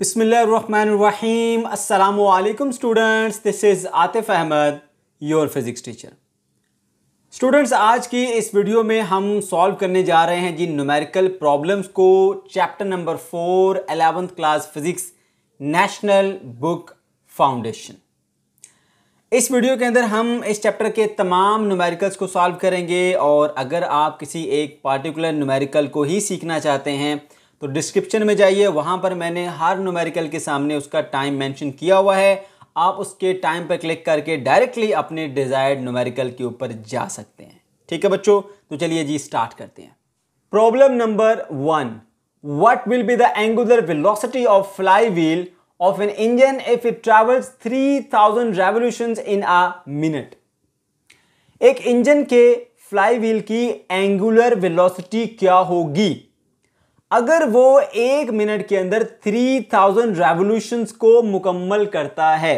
Bismillahirrahmanirrahim. Assalamu students this is Atif Ahmad your physics teacher students आज की इस वीडियो में हम सॉल्व करने जा रहे हैं जिन न्यूमेरिकल प्रॉब्लम्स को chapter number four eleventh class physics national book foundation इस वीडियो के अंदर हम इस चैप्टर के तमाम न्यूमेरिकल्स को सॉल्व करेंगे और अगर आप किसी एक पार्टिकुलर न्यूमेरिकल को ही सीखना चाहते हैं तो डिस्क्रिप्शन में जाइए वहाँ पर मैंने हर नोमेरिकल के सामने उसका टाइम मेंशन किया हुआ है आप उसके टाइम पर क्लिक करके डायरेक्टली अपने डिज़ायर्ड नोमेरिकल के ऊपर जा सकते हैं ठीक है बच्चों तो चलिए जी स्टार्ट करते हैं problem number one what be the angular velocity of flywheel of an engine if it travels three thousand revolutions in a minute एक इंजन के फ्लाई व्हील की एंगुलर वेलोसिटी क्या होगी अगर वो एक मिनट के अंदर 3000 रेवोल्यूशंस को मुकम्मल करता है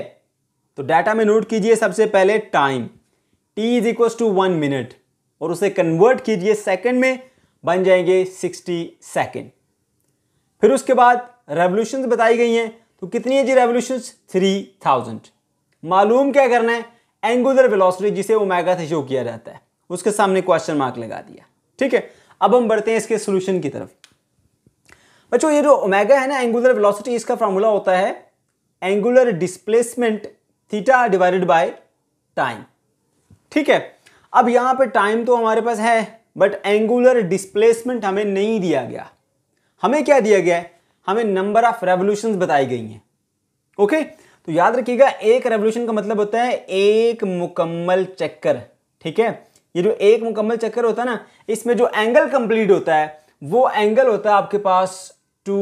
तो डाटा में नोट कीजिए सबसे पहले time T is equal to one minute और उसे कन्वर्ट कीजिए सेकंड में बन जाएंगे 60 सेकंड फिर उसके बाद रेवोल्यूशंस बताई गई हैं तो कितनी है जी रेवोल्यूशंस 3000 मालूम क्या करना है एंगुलर वेलोसिटी जिसे ओमेगा से शो किया जाता है उसके सामने क्वेश्चन मार्क लगा दिया ठीक है अब हम बढ़ते हैं इसके सोल्यूशन की तरफ बच्चों ये जो ओमेगा है ना एंगुलर वेलोसिटी इसका फॉर्मूला होता है angular displacement theta divided by time ठीक है अब यहां पे टाइम तो हमारे पास है बट एंगुलर डिस्प्लेसमेंट हमें नहीं दिया गया हमें क्या दिया गया है हमें नंबर ऑफ रेवोल्यूशन बताई गई हैं ओके तो याद रखिएगा एक रेवोल्यूशन का मतलब होता है एक मुकम्मल चक्कर ठीक है ये जो एक मुकम्मल चक्कर होता है ना इसमें जो एंगल कंप्लीट होता है वो एंगल होता है आपके पास टू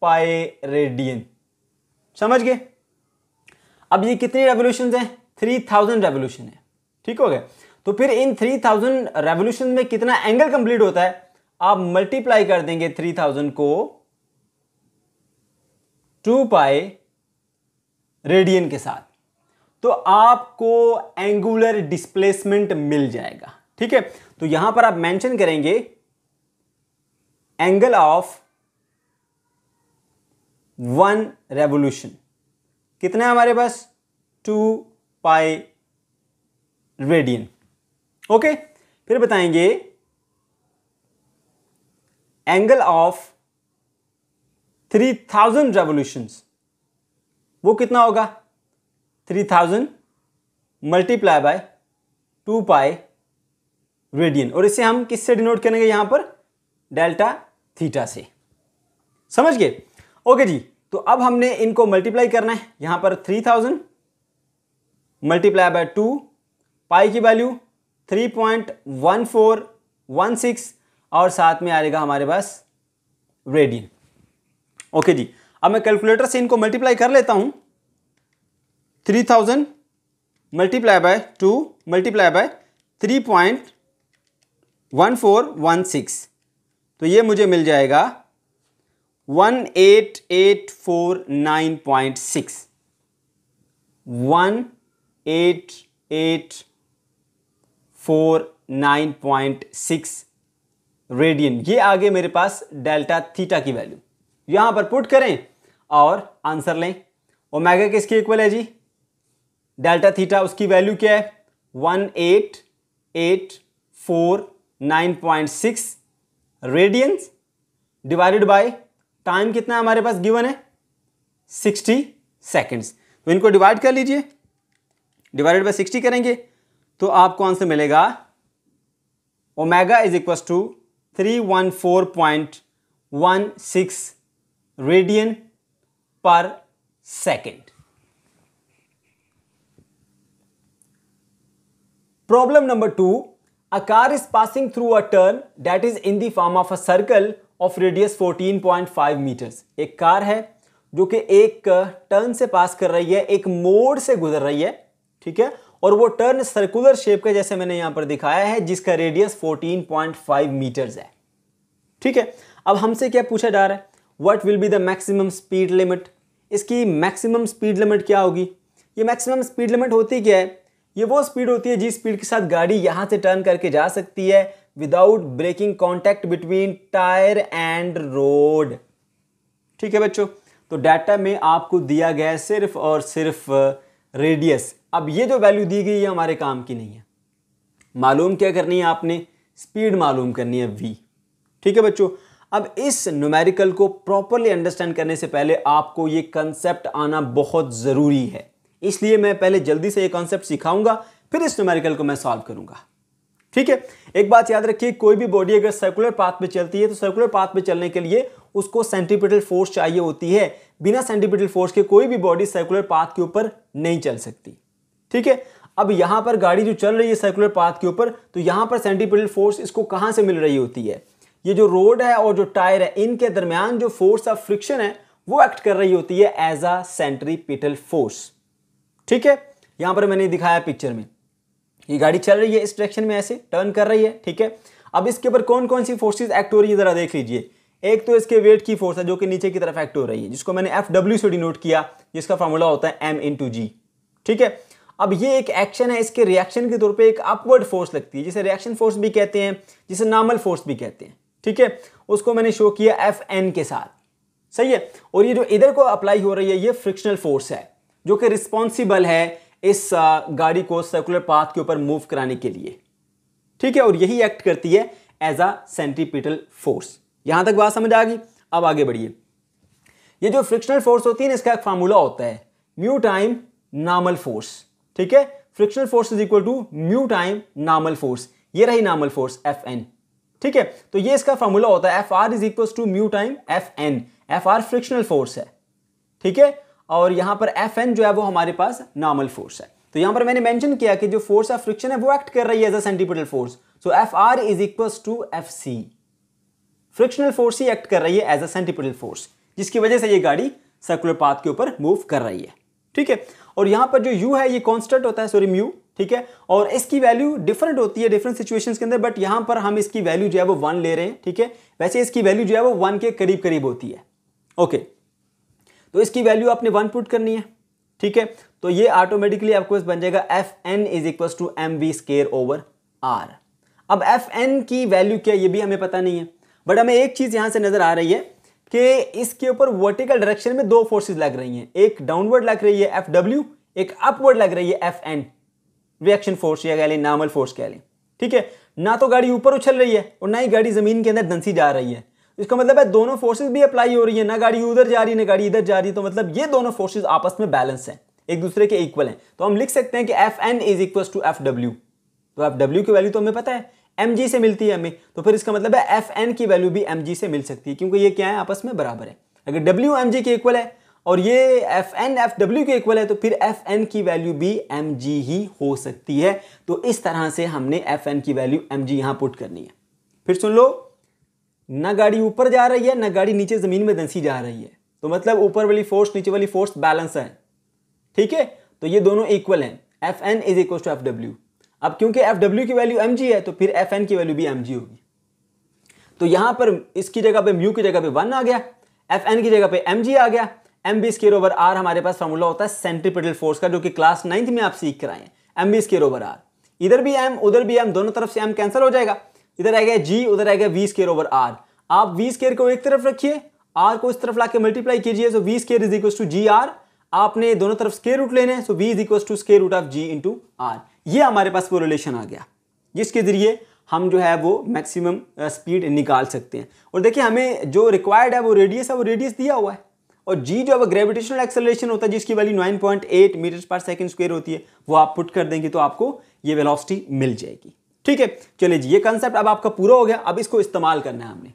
पाई रेडियन समझ गए अब ये कितने रेवोल्यूशन हैं थ्री थाउजेंड रेवोल्यूशन है ठीक हो गया तो फिर इन थ्री थाउजेंड रेवोल्यूशन में कितना एंगल कंप्लीट होता है आप मल्टीप्लाई कर देंगे थ्री थाउजेंड को टू पाई रेडियन के साथ तो आपको एंगुलर डिस्प्लेसमेंट मिल जाएगा ठीक है तो यहां पर आप मेंशन करेंगे एंगल ऑफ वन रेवोल्यूशन कितना है हमारे पास टू पाई रेडियन ओके फिर बताएंगे angle of three thousand revolution वो कितना होगा three thousand multiply by two pi radian और इसे हम किससे डिनोट करेंगे यहां पर डेल्टा थीटा से समझ गए ओके जी तो अब हमने इनको मल्टीप्लाई करना है यहां पर three thousand multiply by two pi की value three point one four one six और साथ में आएगा हमारे पास रेडियन ओके जी अब मैं कैलकुलेटर से इनको मल्टीप्लाई कर लेता हूं three thousand multiply by two multiply by three point one four one six तो ये मुझे मिल जाएगा one eight eight four nine point six one eight eight four nine point six radian ये आगे मेरे पास डेल्टा थीटा की वैल्यू यहां पर पुट करें और आंसर लें ओमेगा किसकी इक्वल है जी डेल्टा थीटा उसकी वैल्यू क्या है one eight eight four nine point six radians divided by time कितना हमारे पास गिवन है सिक्सटी सेकेंड्स तो इनको डिवाइड कर लीजिए डिवाइडेड बाई सिक्सटी करेंगे तो आपको आंसर मिलेगा omega is equal to three one four point one six radian per second problem number two a car is passing through a turn that is in the form of a circle of radius 14.5 metres एक car है जो कि एक turn uh, से पास कर रही है एक मोड़ से गुजर रही है ठीक है और वो टर्न सर्कुलर शेप का जैसे मैंने यहां पर दिखाया है जिसका रेडियस 14.5 मीटर्स है ठीक है अब हमसे क्या पूछा जा रहा है what will be the maximum speed limit इसकी मैक्सिमम स्पीड लिमिट क्या होगी ये मैक्सिमम स्पीड लिमिट होती क्या है ये वो स्पीड होती है जिस स्पीड के साथ गाड़ी यहां से टर्न करके जा सकती है without braking contact between tyre and road ठीक है बच्चों तो डाटा में आपको दिया गया है सिर्फ और सिर्फ रेडियस अब ये जो वैल्यू दी गई है हमारे काम की नहीं है मालूम क्या करनी है आपने स्पीड मालूम करनी है वी ठीक है बच्चों अब इस न्यूमेरिकल को प्रॉपरली अंडरस्टैंड करने से पहले आपको ये कंसेप्ट आना बहुत ज़रूरी है इसलिए मैं पहले जल्दी से ये कॉन्सेप्ट सिखाऊंगा फिर इस न्यूमेरिकल को मैं सॉल्व करूंगा ठीक है एक बात याद रखिए कोई भी बॉडी अगर सर्कुलर पाथ पे चलती है तो सर्कुलर पाथ पे चलने के लिए उसको सेंटिपिटल फोर्स चाहिए होती है बिना सेंटिपिटल फोर्स के कोई भी बॉडी सर्कुलर पाथ के ऊपर नहीं चल सकती ठीक है अब यहां पर गाड़ी जो चल रही है सर्कुलर पाथ के ऊपर तो यहां पर सेंटिपिटल फोर्स इसको कहां से मिल रही होती है ये जो रोड है और जो टायर है इनके दरमियान जो फोर्स ऑफ फ्रिक्शन है वो एक्ट कर रही होती है एज अ सेंट्रीपिटल फोर्स ठीक है यहां पर मैंने दिखाया पिक्चर में ये गाड़ी चल रही है इस डायरेक्शन में ऐसे टर्न कर रही है ठीक है अब इसके ऊपर कौन कौन सी फोर्सेज एक्ट हो रही है ज़रा देख लीजिए एक तो इसके वेट की फोर्स है जो कि नीचे की तरफ एक्ट हो रही है जिसको मैंने एफ डब्ल्यू से डिनोट किया जिसका फॉर्मूला होता है एम इन जी ठीक है अब ये एक एक्शन है इसके रिएक्शन के तौर पे एक अपवर्ड फोर्स लगती है जिसे रिएक्शन फोर्स भी कहते हैं जिसे नॉर्मल फोर्स भी कहते हैं ठीक है उसको मैंने शो किया एफ एन के साथ सही है और ये जो इधर को अप्लाई हो रही है ये फ्रिक्शनल फोर्स है जो कि रिस्पॉन्सिबल है इस गाड़ी को सर्कुलर पाथ के ऊपर मूव कराने के लिए ठीक है और यही एक्ट करती है एज अ सेंट्रीपिटल फोर्स यहां तक बात समझ आ गई अब आगे बढ़िए ये जो फ्रिक्शनल फोर्स होती है ना इसका एक फार्मूला होता है म्यू टाइम नॉर्मल फोर्स ठीक है frictional force is equal to mu time normal force ये रही नॉर्मल फोर्स एफ एन ठीक है तो ये इसका फॉर्मूला होता है F R is equal to mu time F N F R frictional force है ठीक है और यहाँ पर एफ एन जो है वो हमारे पास नॉर्मल फोर्स है तो यहाँ पर मैंने मेंशन किया कि जो फोर्स ऑफ फ्रिक्शन है वो एक्ट कर रही है as a centripetal force so F R is equal to F C frictional force ही एक्ट कर रही है एज अ सेंटीपिटल फोर्स जिसकी वजह से ये गाड़ी सर्कुलर पाथ के ऊपर मूव कर रही है ठीक है और यहाँ पर जो यू है ये कॉन्स्टेंट होता है सॉरी म्यू ठीक है और इसकी वैल्यू डिफरेंट होती है डिफरेंट सिचुएशंस के अंदर बट यहाँ पर हम इसकी वैल्यू जो है वो वन ले रहे हैं ठीक है वैसे इसकी वैल्यू जो है वो वन के करीब करीब होती है ओके okay. तो इसकी वैल्यू आपने वन पुट करनी है ठीक है तो ये ऑटोमेटिकली आपको बन जाएगा F N is equal to M V square over R अब एफ एन की वैल्यू क्या ये भी हमें पता नहीं है बट हमें एक चीज़ यहां से नज़र आ रही है कि इसके ऊपर वर्टिकल डायरेक्शन में दो फोर्सेज लग रही हैं एक डाउनवर्ड लग रही है एफ डब्ल्यू एक अपवर्ड लग रही है एफ एन रिएक्शन फोर्स या कह लें नॉर्मल फोर्स कह लें ठीक है ना तो गाड़ी ऊपर उछल रही है और ना ही गाड़ी ज़मीन के अंदर धंसी जा रही है इसका मतलब है दोनों फोर्सेस भी अप्लाई हो रही है ना गाड़ी उधर जा रही है ना गाड़ी इधर जा रही है तो मतलब ये दोनों फोर्सेज आपस में बैलेंस हैं एक दूसरे के इक्वल हैं तो हम लिख सकते हैं कि F N is equal to F W तो एफ डब्ल्यू की वैल्यू तो हमें पता है एम जी से मिलती है हमें तो फिर इसका मतलब है एफ एन की वैल्यू भी एम जी से मिल सकती है क्योंकि ये क्या है आपस में बराबर है अगर डब्ल्यू एम जी के इक्वल है और ये एफ एन एफ डब्ल्यू के इक्वल है तो फिर एफ एन की वैल्यू भी एम जी ही हो सकती है तो इस तरह से हमने एफ एन की वैल्यू एम जी यहाँ पुट करनी है फिर सुन लो ना गाड़ी ऊपर जा रही है ना गाड़ी नीचे ज़मीन में धंसी जा रही है तो मतलब ऊपर वाली फोर्स नीचे वाली फोर्स बैलेंस है ठीक है तो ये दोनों इक्वल हैं F N is equal to F W अब क्योंकि एफ डब्ल्यू की वैल्यू एम जी है तो फिर एफ एन की वैल्यू भी एम जी होगी तो यहां पर इसकी जगह पे म्यू की जगह पे वन आ गया एफ एन की जगह पे एम जी आ गया M V square over R हमारे पास फॉर्मूला होता है सेंट्रीपिटल फोर्स का जो कि क्लास नाइन्थ में आप सीख कराएं M V square over R इधर भी एम उधर भी एम दोनों तरफ से एम कैंसिल हो जाएगा इधर आएगा जी उधर आएगा वी स्केयर ओवर आर आप वी स्केयर को एक तरफ रखिए आर को इस तरफ लाके मल्टीप्लाई कीजिए so V square is equal to G R आपने दोनों तरफ स्केयर रूट लेने so V is equal to square root of G into R ये हमारे पास वो रिलेशन आ गया जिसके जरिए हम जो है वो मैक्सिमम स्पीड uh, निकाल सकते हैं और देखिए हमें जो रिक्वायर्ड है वो रेडियस है वो रेडियस दिया हुआ है और जी जो है ग्रेविटेशनल एक्सेलरेशन होता है जिसकी value 9.8 metre per second square होती है वो आप पुट कर देंगे तो आपको ये वेलोसिटी मिल जाएगी ठीक है चलिए जी ये कंसेप्ट अब आपका पूरा हो गया अब इसको इस्तेमाल करना है हमने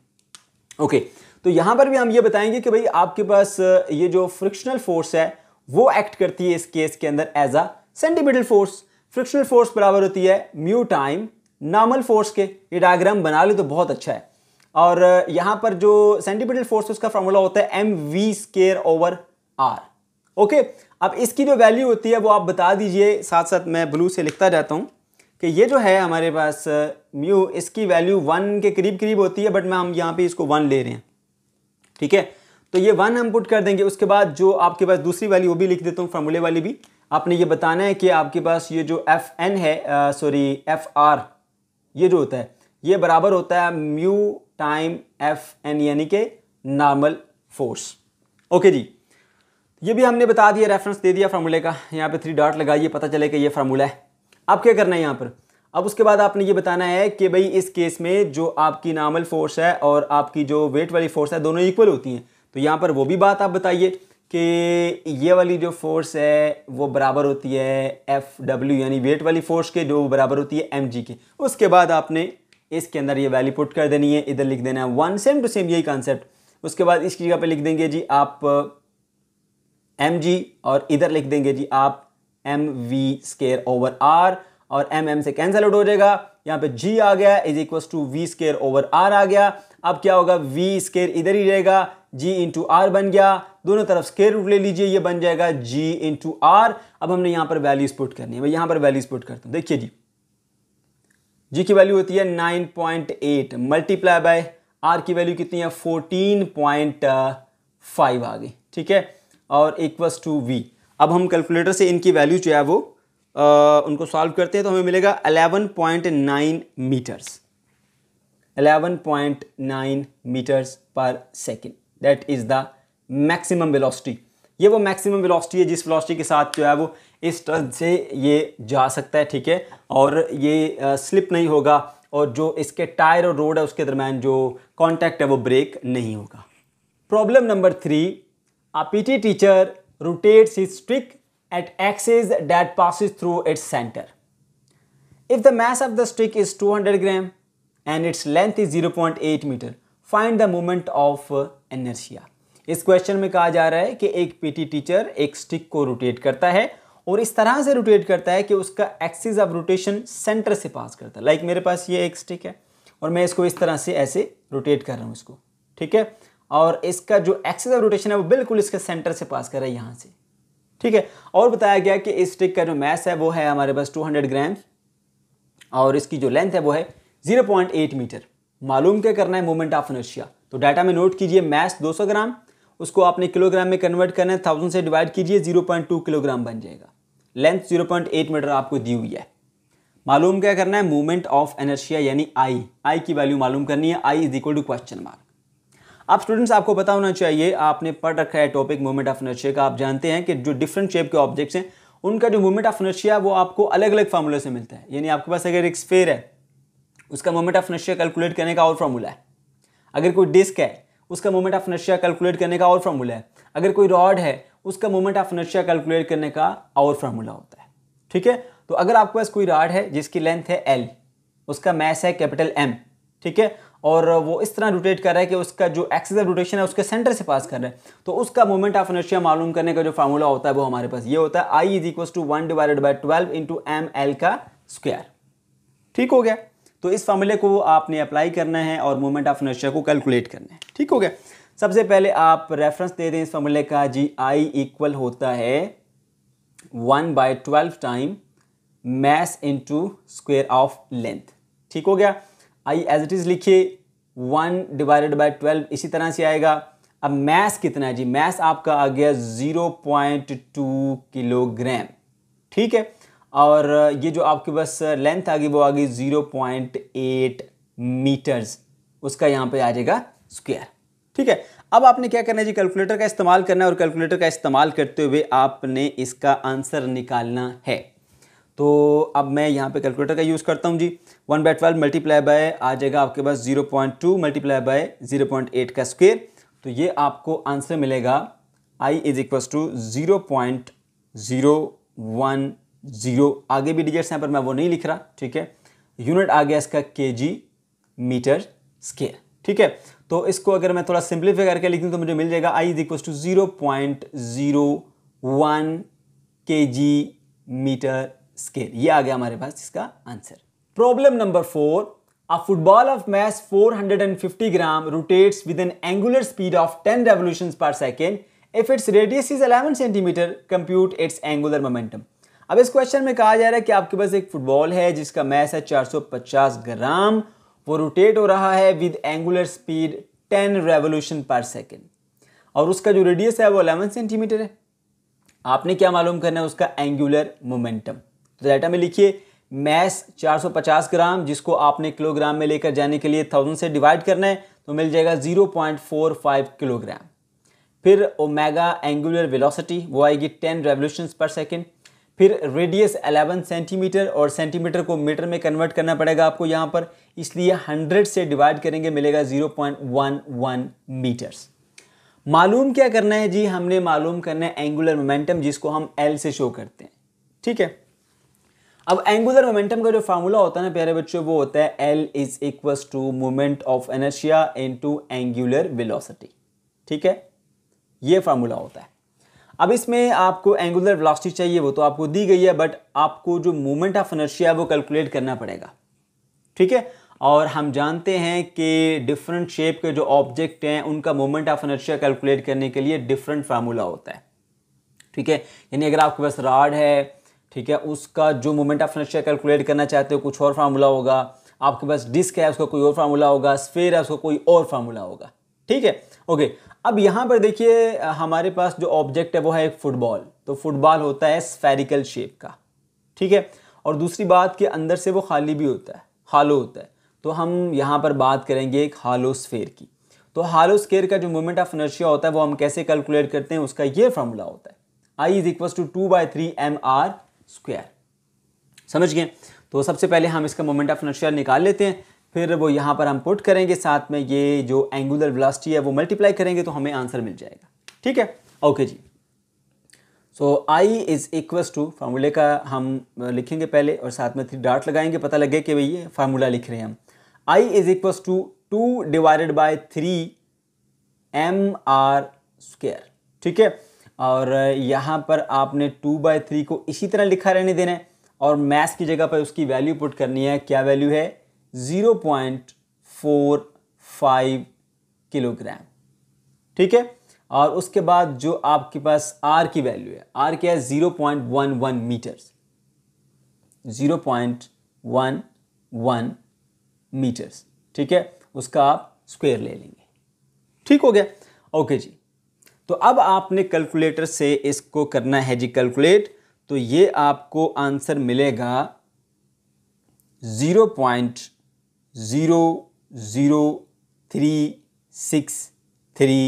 ओके तो यहां पर भी हम ये बताएंगे कि भाई आपके पास ये जो फ्रिक्शनल फोर्स है वो एक्ट करती है इस केस के अंदर as a centimetre force frictional force बराबर होती है म्यू टाइम नॉर्मल फोर्स के ये डायग्राम बना ले तो बहुत अच्छा है और यहाँ पर जो सेंटीमीटर फोर्स उसका फॉर्मूला होता है M V square over R okay अब इसकी जो वैल्यू होती है वो आप बता दीजिए साथ साथ मैं ब्लू से लिखता जाता हूँ कि ये जो है हमारे पास म्यू इसकी वैल्यू वन के करीब करीब होती है बट मैं हम यहाँ पे इसको वन ले रहे हैं ठीक है तो ये वन हम पुट कर देंगे उसके बाद जो आपके पास दूसरी वैल्यू वो भी लिख देता हूँ फार्मूले वाली भी आपने ये बताना है कि आपके पास ये जो एफ एन है सॉरी एफ आर ये जो होता है ये बराबर होता है म्यू टाइम एफ एन यानी कि नॉर्मल फोर्स ओके जी ये भी हमने बता दिया रेफरेंस दे दिया फार्मूले का यहाँ पे थ्री डॉट लगाइए पता चले कि ये फार्मूला है अब क्या करना है यहाँ पर अब उसके बाद आपने ये बताना है कि भाई इस केस में जो आपकी नॉर्मल फोर्स है और आपकी जो वेट वाली फोर्स है दोनों इक्वल होती हैं तो यहाँ पर वो भी बात आप बताइए कि ये वाली जो फोर्स है वो बराबर होती है एफ डब्ल्यू यानी वेट वाली फोर्स के जो बराबर होती है एम जी के उसके बाद आपने इसके अंदर ये वैल्यू पुट कर देनी है इधर लिख देना है वन सेम टू सेम यही कॉन्सेप्ट उसके बाद इसकी जगह पे लिख देंगे जी आप एम जी और इधर लिख देंगे जी आप M V square over R और एम एम से कैंसिल आउट हो जाएगा यहाँ पे जी आ गया is equal to V square over R आ गया अब क्या होगा वी स्केयर इधर ही रहेगा जी इंटू आर बन गया दोनों तरफ स्केयर रूट ले लीजिए ये बन जाएगा जी इंटू आर अब हमने यहाँ पर वैल्यू पुट करनी है मैं यहाँ पर वैल्यू पुट करता हूँ देखिए जी जी की वैल्यू होती है 9.8 point eight multiply by R की वैल्यू कितनी है 14.5 आ गई ठीक है और इक्वस टू वी अब हम कैलकुलेटर से इनकी वैल्यू जो है वो आ, उनको सॉल्व करते हैं तो हमें मिलेगा eleven point nine metres eleven point nine metres per second that is the maximum velocity ये वो मैक्सिमम वेलोसिटी है जिस वेलोसिटी के साथ जो है वो इस ट्रक से ये जा सकता है ठीक है और ये स्लिप नहीं होगा और जो इसके टायर और रोड है उसके दरम्यान जो कांटेक्ट है वो ब्रेक नहीं होगा problem number three a PT teacher rotates its stick at axis that passes through its center. If the mass of the stick is 200 gram and its length is 0.8 meter, find the moment of inertia. इस question में कहा जा रहा है कि एक PT teacher एक stick को रोटेट करता है और इस तरह से रोटेट करता है कि उसका एक्सिस ऑफ रोटेशन सेंटर से पास करता है लाइक like मेरे पास ये एक स्टिक है और मैं इसको इस तरह से ऐसे रोटेट कर रहा हूँ इसको ठीक है और इसका जो एक्सेस ऑफ रोटेशन है वो बिल्कुल इसके सेंटर से पास कर रहा है यहाँ से ठीक है और बताया गया कि इस स्टिक का जो मैस है वो है हमारे पास 200 ग्राम और इसकी जो लेंथ है वो है 0.8 मीटर मालूम क्या करना है मोमेंट ऑफ इनर्शिया तो डाटा में नोट कीजिए मैस 200 ग्राम उसको आपने किलोग्राम में कन्वर्ट करना है थाउजेंड से डिवाइड कीजिए 0.2 किलोग्राम बन जाएगा लेंथ 0.8 मीटर आपको दी हुई है मालूम क्या करना है मूवमेंट ऑफ एनर्शिया यानी आई आई की वैल्यू मालूम करनी है I is equal to question mark आप स्टूडेंट्स आपको पता होना चाहिए आपने पढ़ रखा है टॉपिक मूवमेंट ऑफ इनर्शिया का आप जानते हैं कि जो डिफरेंट शेप के ऑब्जेक्ट्स हैं उनका जो मूवमेंट ऑफ इनर्शिया वो आपको अलग अलग फार्मूले से मिलता है यानी आपके पास अगर एक स्फेयर है उसका मूवमेंट ऑफ नशिया कैलकुलेट करने का और फार्मूला है अगर कोई डिस्क है उसका मूवमेंट ऑफ नशिया कैलकुलेट करने का और फार्मूला है अगर कोई रॉड है उसका मूवमेंट ऑफ नशिया कैलकुलेट करने का और फार्मूला होता है ठीक है तो अगर आपके पास कोई रॉड है जिसकी लेंथ है एल उसका मैस है कैपिटल एम ठीक है और वो इस तरह रोटेट कर रहा है कि उसका जो एक्सेस ऑफ रोटेशन है उसके सेंटर से पास कर रहा है तो उसका मोमेंट ऑफ इनर्शिया मालूम करने का जो फार्मूला होता है वो हमारे पास ये होता है I is equal to one divided by twelve into M L का स्क्वायर ठीक हो गया तो इस फार्मूले को आपने अप्लाई करना है और मोमेंट ऑफ इनर्शिया को कैलकुलेट करना है ठीक हो गया सबसे पहले आप रेफरेंस दे दें इस फार्मूले का जी आई इक्वल होता है one by twelve time mass into square of length ठीक हो गया आई एज इट इज़ लिखिए वन डिवाइडेड बाई ट्वेल्व इसी तरह से आएगा अब मैस कितना है जी मैस आपका आ गया ज़ीरो पॉइंट टू किलोग्राम ठीक है और ये जो आपके पास लेंथ आ गई वो आ गई ज़ीरो पॉइंट एट मीटर्स उसका यहाँ पे आ जाएगा स्क्वायर ठीक है अब आपने क्या करना है जी कैलकुलेटर का इस्तेमाल करना है और कैलकुलेटर का इस्तेमाल करते हुए आपने इसका आंसर निकालना है तो अब मैं यहाँ पे कैलकुलेटर का यूज़ करता हूँ जी one by twelve multiply by आ जाएगा आपके पास zero point two multiply by zero point eight का स्क्वेयर तो ये आपको आंसर मिलेगा I is equal to zero point zero one zero आगे भी डिजिट्स हैं पर मैं वो नहीं लिख रहा ठीक है यूनिट आ गया इसका के जी मीटर स्केयर ठीक है तो इसको अगर मैं थोड़ा सिंप्लीफाई करके लिख दूँ तो मुझे मिल जाएगा I is equal to zero point zero one K G metre scale ये आ गया हमारे पास इसका answer Problem number 4. A football of mass 450 gram rotates with an angular speed of 10 revolutions per second. If its radius is 11 cm, compute its angular momentum. अब इस question में कहा जा रहा है कि आपके पास एक फुटबॉल है जिसका मैस है 450 ग्राम वो रोटेट हो रहा है with angular speed 10 revolution per second और उसका जो रेडियस है वो 11 सेंटीमीटर है आपने क्या मालूम करना है उसका एंगुलर मोमेंटम तो डाटा में लिखिए मैस 450 ग्राम जिसको आपने किलोग्राम में लेकर जाने के लिए थाउजेंड से डिवाइड करना है तो मिल जाएगा 0.45 किलोग्राम फिर ओमेगा एंगुलर वेलोसिटी वो आएगी 10 रेवोल्यूशन पर सेकेंड फिर रेडियस 11 सेंटीमीटर और सेंटीमीटर को मीटर में कन्वर्ट करना पड़ेगा आपको यहाँ पर इसलिए 100 से डिवाइड करेंगे मिलेगा 0.11 मीटर्स मालूम क्या करना है जी हमने मालूम करना है एंगुलर मोमेंटम जिसको हम एल से शो करते हैं ठीक है अब एंगुलर मोमेंटम का जो फार्मूला होता है ना प्यारे बच्चों वो होता है L is equal to moment of inertia to angular velocity ठीक है ये फार्मूला होता है अब इसमें आपको एंगुलर वेलोसिटी चाहिए वो तो आपको दी गई है बट आपको जो मोमेंट ऑफ एनर्शिया है वो कैलकुलेट करना पड़ेगा ठीक है और हम जानते हैं कि डिफरेंट शेप के जो ऑब्जेक्ट हैं उनका मोमेंट ऑफ एनर्शिया कैलकुलेट करने के लिए डिफरेंट फार्मूला होता है ठीक है यानी अगर आपके पास राड है ठीक है उसका जो मोमेंट ऑफ इनर्शिया कैलकुलेट करना चाहते हो कुछ और फार्मूला होगा आपके पास डिस्क है उसका कोई और फार्मूला होगा स्फेयर है उसका कोई और फार्मूला होगा ठीक है ओके अब यहाँ पर देखिए हमारे पास जो ऑब्जेक्ट है वो है एक फुटबॉल तो फुटबॉल होता है स्फेरिकल शेप का ठीक है और दूसरी बात के अंदर से वो खाली भी होता है हालो होता है तो हम यहाँ पर बात करेंगे एक हालो स्फेयर की तो हालो स्केयर का जो मोमेंट ऑफ इनर्शिया होता है वो हम कैसे कैलकुलेट करते हैं उसका ये फार्मूला होता है I is equal to two by three M R square समझ गए तो सबसे पहले हम इसका मोमेंट ऑफ इनर्शिया निकाल लेते हैं फिर वो यहाँ पर हम पुट करेंगे साथ में ये जो एंगुलर ब्लास्टी है वो मल्टीप्लाई करेंगे तो हमें आंसर मिल जाएगा ठीक है ओके जी so I is equals to फार्मूले का हम लिखेंगे पहले और साथ में थ्री डार्ट लगाएंगे पता लगे कि भाई ये फार्मूला लिख रहे हैं हम I is equals to two divided by three M R square ठीक है और यहाँ पर आपने टू बाई थ्री को इसी तरह लिखा रहने देना है और मैथ्स की जगह पर उसकी वैल्यू पुट करनी है क्या वैल्यू है zero point four five kilogram ठीक है और उसके बाद जो आपके पास आर की वैल्यू है आर क्या है zero point one one metres zero point one one metres ठीक है उसका आप स्क्वेयर ले लेंगे ठीक हो गया ओके जी तो अब आपने कैलकुलेटर से इसको करना है जी कैलकुलेट तो ये आपको आंसर मिलेगा zero point zero zero three six three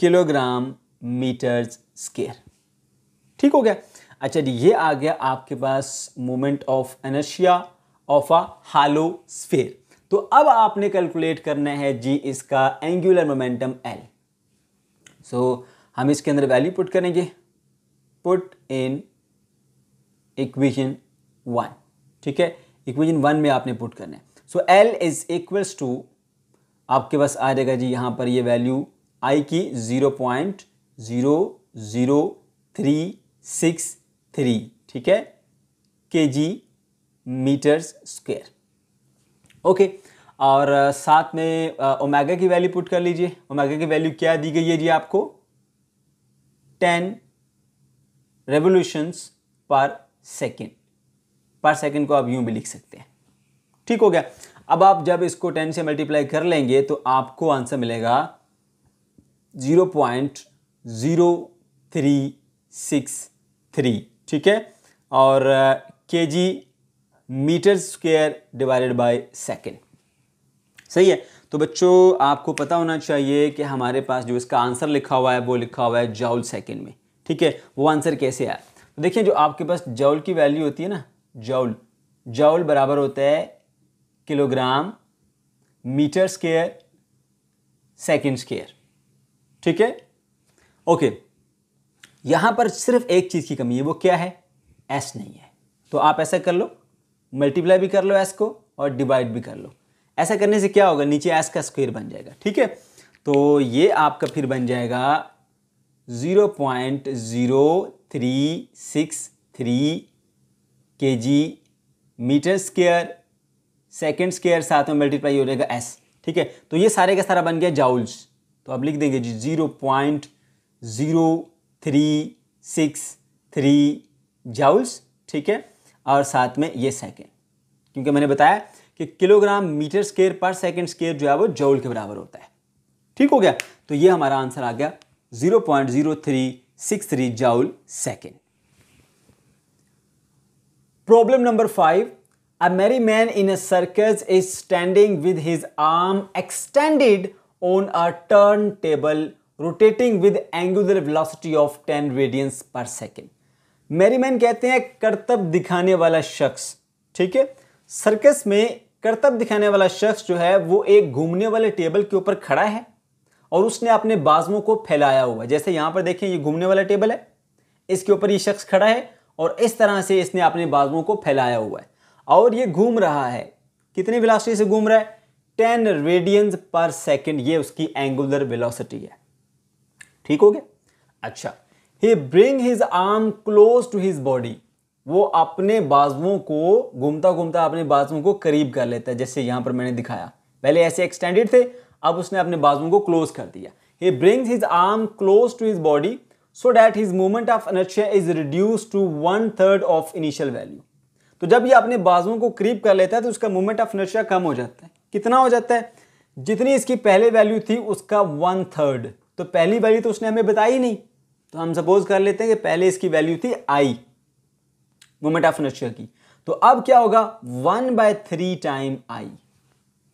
kilogram metres square ठीक हो गया अच्छा जी ये आ गया आपके पास moment of inertia of a hollow sphere तो अब आपने कैलकुलेट करना है जी इसका angular momentum L so so, हम इसके अंदर वैल्यू पुट करेंगे पुट इन इक्वेशन वन ठीक है इक्वेशन वन में आपने पुट करना है so L is equals to आपके पास आ जाएगा जी यहाँ पर ये वैल्यू आई की zero point zero zero three six three ठीक है के जी मीटर्स स्क्वेयर ओके और साथ में ओमेगा की वैल्यू पुट कर लीजिए ओमेगा की वैल्यू क्या दी गई है जी आपको ten revolutions per second per second को आप यूं भी लिख सकते हैं ठीक हो गया अब आप जब इसको टेन से मल्टीप्लाई कर लेंगे तो आपको आंसर मिलेगा zero point zero three six three ठीक है और K G metre square divided by second सही है तो बच्चों आपको पता होना चाहिए कि हमारे पास जो इसका आंसर लिखा हुआ है वो लिखा हुआ है जॉल सेकेंड में ठीक है वो आंसर कैसे आया तो देखिए जो आपके पास जॉल की वैल्यू होती है ना जॉल जॉल बराबर होता है kilogram metre square second square ठीक है ओके यहां पर सिर्फ एक चीज़ की कमी है वो क्या है एस नहीं है तो आप ऐसा कर लो मल्टीप्लाई भी कर लो एस को और डिवाइड भी कर लो ऐसा करने से क्या होगा नीचे एस का स्क्वेयर बन जाएगा ठीक है तो ये आपका फिर बन जाएगा zero point zero three six three K G metre square second square साथ में मल्टीप्लाई हो जाएगा एस ठीक है तो ये सारे का सारा बन गया जाउल्स तो आप लिख देंगे जी zero point zero three six three joules ठीक है और साथ में ये सेकेंड क्योंकि मैंने बताया कि kilogram metre square per second square जो है वो जौल के बराबर होता है ठीक हो गया तो ये हमारा आंसर आ गया zero point zero three six three joule second problem number five a merry man in a circus is standing with his arm extended on a turntable rotating with angular velocity of 10 per second मेरी man कहते हैं करतब दिखाने वाला शख्स ठीक है circus में करतब दिखाने वाला शख्स जो है वो एक घूमने वाले टेबल के ऊपर खड़ा है और उसने अपने बाजुओं को फैलाया हुआ जैसे यहां पर देखें ये घूमने वाला टेबल है इसके ऊपर ये शख्स खड़ा है और इस तरह से इसने अपने बाजुओं को फैलाया हुआ है और ये घूम रहा है कितनी वेलोसिटी से घूम रहा है टेन रेडियंस पर सेकेंड ये उसकी एंगुलर वेलोसिटी है ठीक हो गया अच्छा he bring his arm close to his body वो अपने बाजुओं को घूमता घूमता अपने बाजुओं को करीब कर लेता है जैसे यहाँ पर मैंने दिखाया पहले ऐसे एक्सटेंडेड थे अब उसने अपने बाजुओं को क्लोज कर दिया he brings his arm close to his body so that his movement of inertia is reduce to one third of initial value तो जब ये अपने बाजुओं को करीब कर लेता है तो उसका मूवमेंट ऑफ इनर्शिया कम हो जाता है कितना हो जाता है जितनी इसकी पहले वैल्यू थी उसका वन थर्ड तो पहली वैल्यू तो उसने हमें बताई नहीं तो हम सपोज कर लेते हैं कि पहले इसकी वैल्यू थी आई मोमेंट ऑफ इनर्शिया की तो अब क्या होगा one by three time I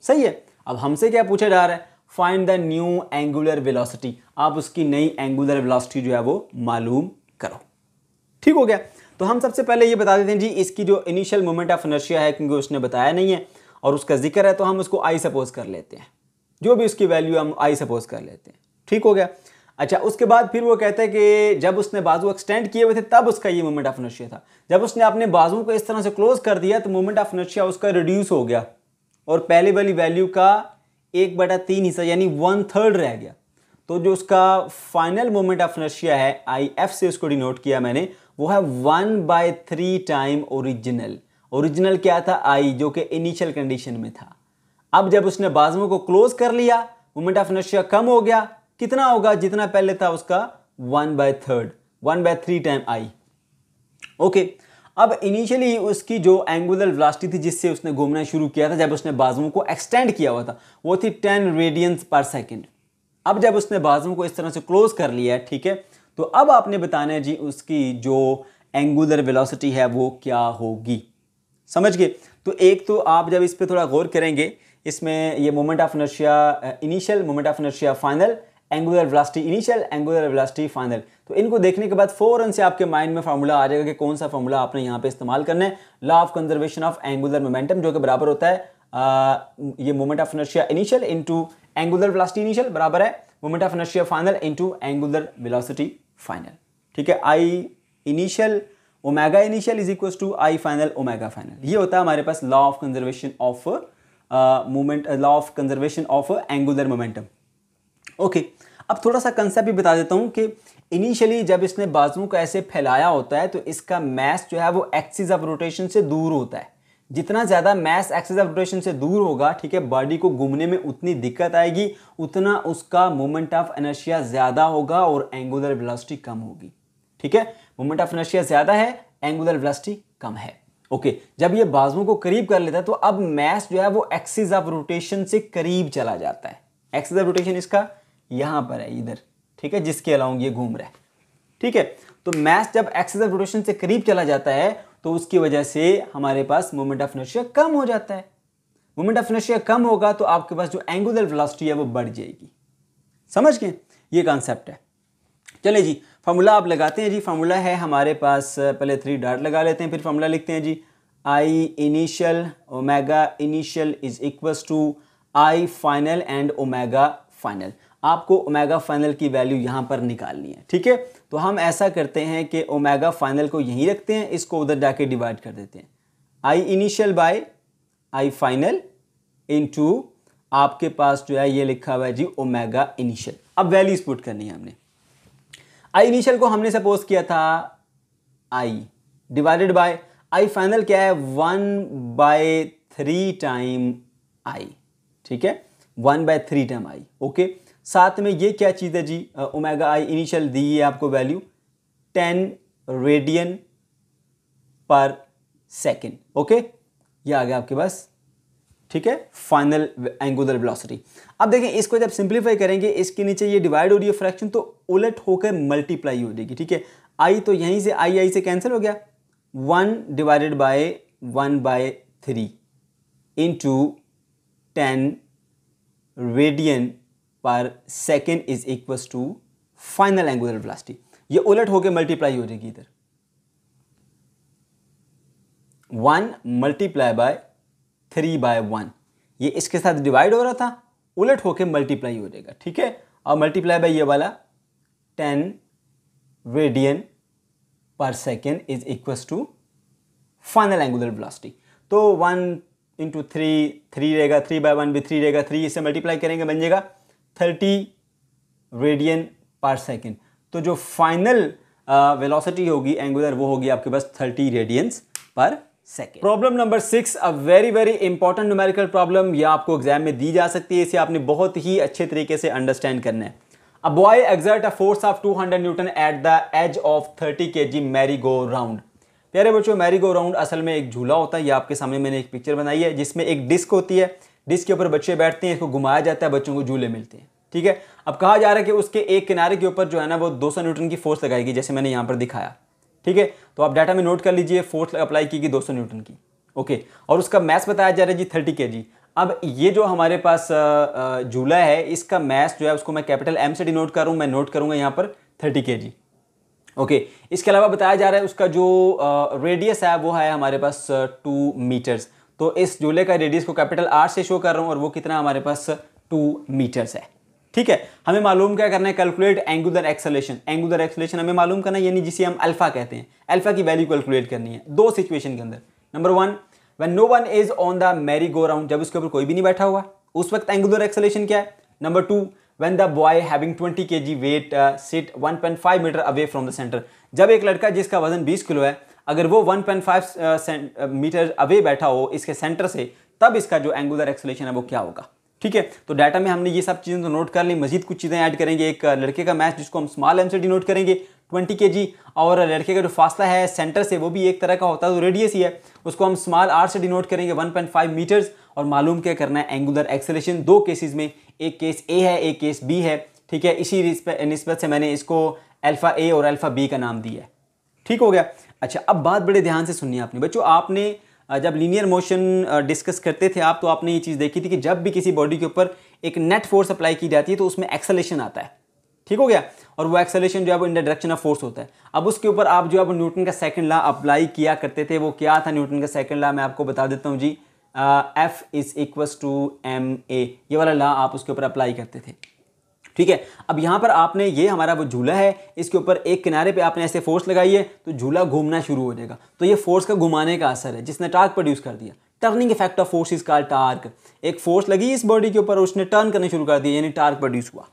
सही है अब हमसे क्या पूछा जा रहा है find the new angular velocity आप उसकी नई एंगुलर वेलोसिटी जो है वो मालूम करो ठीक हो गया तो हम सबसे पहले ये बता देते हैं जी इसकी जो इनिशियल मोमेंट ऑफ इनर्शिया है क्योंकि उसने बताया नहीं है और उसका जिक्र है तो हम उसको आई सपोज कर लेते हैं जो भी उसकी वैल्यू हम आई सपोज कर लेते हैं ठीक हो गया अच्छा उसके बाद फिर वो कहते हैं कि जब उसने बाजू एक्सटेंड किए हुए थे तब उसका ये मोमेंट ऑफ नशिया था जब उसने अपने बाजू को इस तरह से क्लोज कर दिया तो मोमेंट ऑफ नशिया उसका रिड्यूस हो गया और पहले वाली वैल्यू का एक बटा तीन हिस्सा यानी वन थर्ड रह गया तो जो उसका फाइनल मोमेंट ऑफ नशिया है आई एफ से उसको डिनोट किया मैंने वो है one by three time original original क्या था आई जो कि इनिशियल कंडीशन में था अब जब उसने बाजुओं को क्लोज कर लिया मोमेंट ऑफ नशिया कम हो गया कितना होगा जितना पहले था उसका one by third one by three time I okay अब इनिशियली उसकी जो एंगुलर वेलोसिटी थी जिससे उसने घूमना शुरू किया था जब उसने बाजुओं को एक्सटेंड किया हुआ था वो थी टेन रेडियंस पर सेकेंड अब जब उसने बाजुओं को इस तरह से क्लोज कर लिया है ठीक है तो अब आपने बताना है जी उसकी जो एंगुलर वेलोसिटी है वो क्या होगी समझ गए तो एक तो आप जब इस पर थोड़ा गौर करेंगे इसमें ये moment of inertia initial moment of inertia final angular velocity initial angular velocity final तो इनको देखने के बाद फ़ौरन से आपके माइंड में फार्मूला आ जाएगा कि कौन सा फार्मूला आपने यहाँ पे इस्तेमाल करना है law of conservation of angular momentum जो कि बराबर होता है आ, ये moment of inertia initial into angular velocity initial बराबर है moment of inertia final into angular velocity final ठीक है I initial omega initial is equal to I final omega final ये होता है हमारे पास law of conservation of moment law of conservation of angular momentum okay अब थोड़ा सा कंसेप्ट भी बता देता हूँ कि इनिशियली जब इसने बाजुओं को ऐसे फैलाया होता है तो इसका मैस जो है वो एक्सिस ऑफ रोटेशन से दूर होता है जितना ज़्यादा मैस एक्सिस ऑफ रोटेशन से दूर होगा ठीक है बॉडी को घूमने में उतनी दिक्कत आएगी उतना उसका मोमेंट ऑफ एनर्शिया ज़्यादा होगा और एंगुलर वेलोसिटी कम होगी ठीक है मोमेंट ऑफ एनर्शिया ज़्यादा है एंगुलर वेलोसिटी कम है ओके जब ये बाजुओं को करीब कर लेता है तो अब मैस जो है वो एक्सिस ऑफ रोटेशन से करीब चला जाता है एक्सिस ऑफ रोटेशन इसका यहाँ पर है इधर ठीक है जिसके अलाउंग ये घूम रहा है ठीक है तो मैस जब एक्सेस ऑफ रोटेशन से करीब चला जाता है तो उसकी वजह से हमारे पास मोमेंट ऑफ इनर्शिया कम हो जाता है मोमेंट ऑफ इनर्शिया कम होगा तो आपके पास जो एंगुलर वेलोसिटी है वो बढ़ जाएगी समझ गए ये कॉन्सेप्ट है चले जी फार्मूला आप लगाते हैं जी फार्मूला है हमारे पास पहले थ्री डॉट लगा लेते हैं फिर फार्मूला लिखते हैं जी I initial omega initial is equal to I final and omega final आपको ओमेगा फाइनल की वैल्यू यहाँ पर निकालनी है ठीक है तो हम ऐसा करते हैं कि ओमेगा फाइनल को यहीं रखते हैं इसको उधर जाके डिवाइड कर देते हैं I initial by I final into आपके पास जो है ये लिखा हुआ है जी ओमेगा इनिशियल अब वैल्यूज पुट करनी है हमने आई इनिशियल को हमने सपोज किया था I divided by I final क्या है one by three time I ठीक है one by three time I okay साथ में ये क्या चीज़ है जी ओमेगा आई इनिशियल दी है आपको value ten radian per second okay ये आ गया आपके पास ठीक है फाइनल एंगुलर वेलोसिटी अब देखें इसको जब सिंप्लीफाई करेंगे इसके नीचे ये डिवाइड हो रही है फ्रैक्शन तो उलट होकर मल्टीप्लाई हो जाएगी ठीक है आई तो यहीं से आई आई से कैंसिल हो गया one divided by one by three into ten radian per second is equals to final angular velocity ये उलट होकर मल्टीप्लाई हो जाएगी इधर one multiply by three by one ये इसके साथ डिवाइड हो रहा था उलट होकर मल्टीप्लाई हो जाएगा ठीक है और मल्टीप्लाई बाय ये वाला ten radian per second is equals to final angular velocity तो वन इंटू थ्री थ्री रहेगा थ्री बाय वन भी थ्री रहेगा थ्री इससे मल्टीप्लाई करेंगे बन जाएगा थर्टी रेडियन पर सेकेंड तो जो फाइनल वेलोसिटी होगी एंगुलर वो होगी आपके पास thirty radians per second problem number six uh very very important numerical problem यह आपको एग्जाम में दी जा सकती है इसे आपने बहुत ही अच्छे तरीके से अंडरस्टैंड करना है a boy exert a force of 200 newton at the edge of 30 K ji Mary go round प्यारे बच्चों मैरी गो राउंड असल में एक झूला होता है ये आपके सामने मैंने एक पिक्चर बनाई है जिसमें एक डिस्क होती है डिस्क के ऊपर बच्चे बैठते हैं इसको घुमाया जाता है बच्चों को झूले मिलते हैं ठीक है अब कहा जा रहा है कि उसके एक किनारे के ऊपर जो है ना वो 200 न्यूटन की फोर्स लगाएगी जैसे मैंने यहाँ पर दिखाया ठीक है तो आप डाटा में नोट कर लीजिए फोर्स अप्लाई की गई दो न्यूटन की ओके और उसका मैथ बताया जा रहा है जी थर्टी के अब ये जो हमारे पास झूला है इसका मैथ जो है उसको मैं कैपिटल एम से डिनोट करूँ मैं नोट करूँगा यहाँ पर थर्टी के ओके okay. इसके अलावा बताया जा रहा है उसका जो रेडियस है वो है हमारे पास टू मीटर्स तो इस झूले का रेडियस को कैपिटल आर से शो कर रहा हूँ और वो कितना हमारे पास टू मीटर्स है ठीक है हमें मालूम क्या करना है calculate angular acceleration angular acceleration हमें मालूम करना है यानी जिसे हम अल्फा कहते हैं अल्फा की वैल्यू कैलकुलेट करनी है दो सिचुएशन के अंदर number one when no one is on the merry go round जब उसके ऊपर कोई भी नहीं बैठा हुआ उस वक्त एंगुलर एक्सेलेशन क्या है number two when the boy having twenty K weight sit one metre away from the centre जब एक लड़का जिसका वजन बीस किलो है अगर वो 1.5 मीटर अवे बैठा हो इसके सेंटर से तब इसका जो एंगुलर एक्सलेशन है वो क्या होगा ठीक है तो डाटा में हमने ये सब चीज़ें तो नोट कर ली मजीद कुछ चीज़ें ऐड करेंगे एक लड़के का मैच जिसको हम स्मॉल एम से डिनोट करेंगे 20 के जी और लड़के का जो फासला है सेंटर से वो भी एक तरह का होता है तो रेडियस ही है उसको हम स्मॉल आर से डिनोट करेंगे 1.5 मीटर्स और मालूम क्या करना है एंगुलर एक्सेलेशन दो केसेस में एक केस ए है एक केस बी है ठीक है इसी निस्बत से मैंने इसको अल्फ़ा ए और अल्फ़ा बी का नाम दिया है ठीक हो गया अच्छा अब बात बड़े ध्यान से सुनिए आपने बच्चों आपने जब लीनियर मोशन डिस्कस करते थे आप तो आपने ये चीज़ देखी थी कि जब भी किसी बॉडी के ऊपर एक नेट फोर्स अप्लाई की जाती है तो उसमें एक्सेलेशन आता है ठीक हो गया और वो एक्सेलेशन जो है वो in the direction of force होता है अब उसके ऊपर आप जो है वो न्यूटन का सेकंड लॉ अप्लाई किया करते थे वो क्या था न्यूटन का सेकंड लॉ मैं आपको बता देता हूँ जी F is equals to M A ये वाला लॉ आप उसके ऊपर अप्लाई करते थे ठीक है अब यहाँ पर आपने ये हमारा वो झूला है इसके ऊपर एक किनारे पे आपने ऐसे फोर्स लगाई है तो झूला घूमना शुरू हो जाएगा तो ये फोर्स का घुमाने का असर है जिसने टार्क प्रोड्यूस कर दिया turning effect of force is called torque एक फोर्स लगी इस बॉडी के ऊपर उसने टर्न करना शुरू कर दिया यानी टार्क प्रोड्यूस हुआ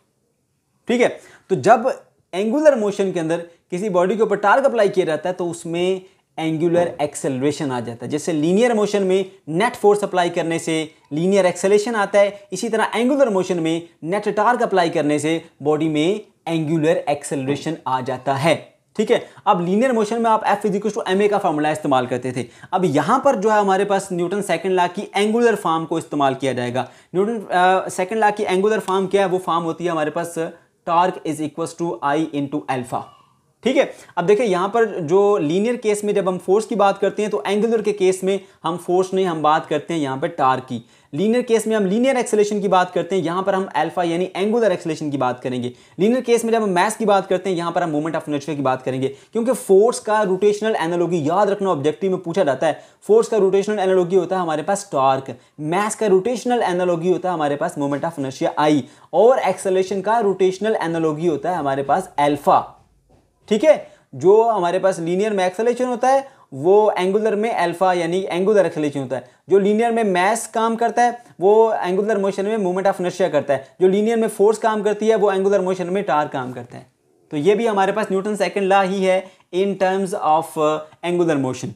ठीक है तो जब एंगुलर मोशन के अंदर किसी बॉडी के ऊपर टार्क अप्लाई किया जाता है तो उसमें एंगुलर एक्सेलरेशन आ जाता है जैसे लीनियर मोशन में नेट फोर्स अप्लाई करने से लीनियर एक्सेलेशन आता है इसी तरह एंगुलर मोशन में नेट टार्क अप्लाई करने से बॉडी में एंगुलर एक्सेलरेशन आ जाता है ठीक है अब लीनियर मोशन में आप एफ फिजिक्स टू एम का फॉर्मूला इस्तेमाल करते थे अब यहां पर जो है हमारे पास न्यूटन सेकंड लॉ की एंगुलर फॉर्म को इस्तेमाल किया जाएगा न्यूटन सेकंड लॉ की एंगुलर फॉर्म क्या है वो फॉर्म होती है हमारे पास torque is equal to I into alpha ठीक है अब देखिए यहाँ पर जो लीनियर केस में जब हम फोर्स की बात करते हैं तो एंगुलर के केस में हम फोर्स नहीं हम बात करते हैं यहाँ पर टार की लीनियर केस में हम लीनियर एक्सेलेशन की बात करते हैं यहाँ पर हम अल्फा यानी एंगुलर एक्सेलेशन की बात करेंगे लीनियर केस में जब हम मैथ की बात करते हैं यहाँ पर हम मोमेंट ऑफ नेचर की बात करेंगे क्योंकि फोर्स का रोटेशनल एनोलॉगी याद रखना ऑब्जेक्टिव में पूछा जाता है फोर्स का रोटेशनल एनोलॉगी होता है हमारे पास टॉर्क मैथ का रोटेशनल एनोलॉगी होता है हमारे पास मोमेंट ऑफ इनर्शिया आई और एक्सेलेशन का रोटेशनल एनोलॉगी होता है हमारे पास एल्फा ठीक है जो हमारे पास लीनियर में एक्सेलेशन होता है वो एंगुलर में अल्फा यानी एंगुलर एक्सलेशन होता है जो लीनियर में मैस काम करता है वो एंगुलर मोशन में मूवमेंट ऑफ नशिया करता है जो लीनियर में फोर्स काम करती है वो एंगुलर मोशन में टार काम करता है तो ये भी हमारे पास न्यूटन सेकेंड लॉ ही है in terms of angular motion